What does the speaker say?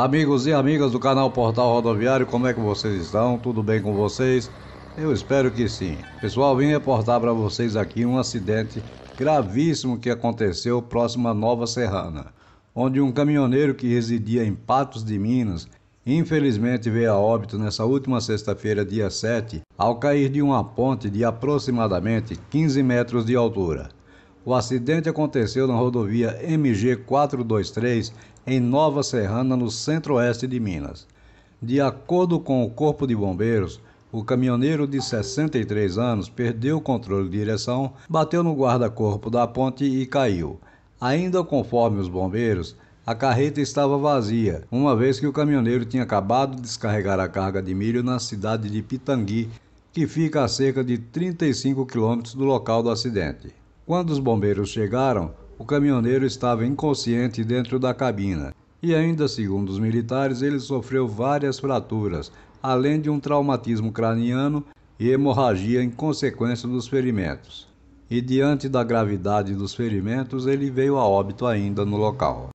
Amigos e amigas do canal Portal Rodoviário, como é que vocês estão? Tudo bem com vocês? Eu espero que sim. Pessoal, vim reportar para vocês aqui um acidente gravíssimo que aconteceu próximo à Nova Serrana, onde um caminhoneiro que residia em Patos de Minas infelizmente veio a óbito nessa última sexta-feira, dia 7, ao cair de uma ponte de aproximadamente 15 metros de altura. O acidente aconteceu na rodovia MG 423, em Nova Serrana, no centro-oeste de Minas. De acordo com o Corpo de Bombeiros, o caminhoneiro de 63 anos perdeu o controle de direção, bateu no guarda-corpo da ponte e caiu. Ainda conforme os bombeiros, a carreta estava vazia, uma vez que o caminhoneiro tinha acabado de descarregar a carga de milho na cidade de Pitangui, que fica a cerca de 35 quilômetros do local do acidente. Quando os bombeiros chegaram, o caminhoneiro estava inconsciente dentro da cabina e, ainda segundo os militares, ele sofreu várias fraturas, além de um traumatismo craniano e hemorragia em consequência dos ferimentos. E diante da gravidade dos ferimentos, ele veio a óbito ainda no local.